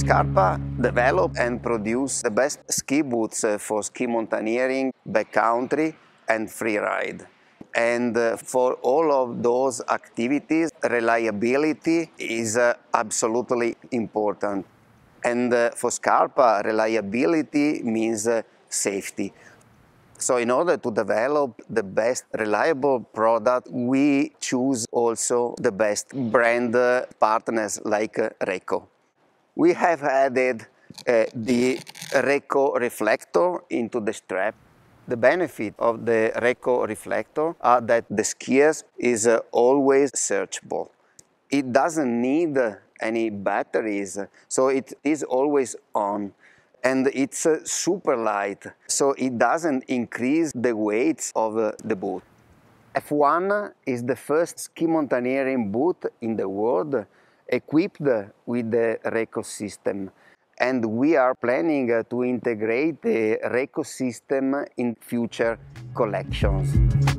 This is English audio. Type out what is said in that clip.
Scarpa develop and produce the best ski boots uh, for ski mountaineering, backcountry and freeride. And uh, for all of those activities, reliability is uh, absolutely important. And for Scarpa, reliability means safety. So in order to develop the best reliable product, we choose also the best brand partners like Reco. We have added uh, the RECO reflector into the strap. The benefit of the RECO reflector are that the skiers is uh, always searchable. It doesn't need any batteries, so it is always on and it's uh, super light, so it doesn't increase the weight of uh, the boot. F1 is the first ski mountaineering boot in the world equipped with the RECO system. And we are planning to integrate the RECO system in future collections.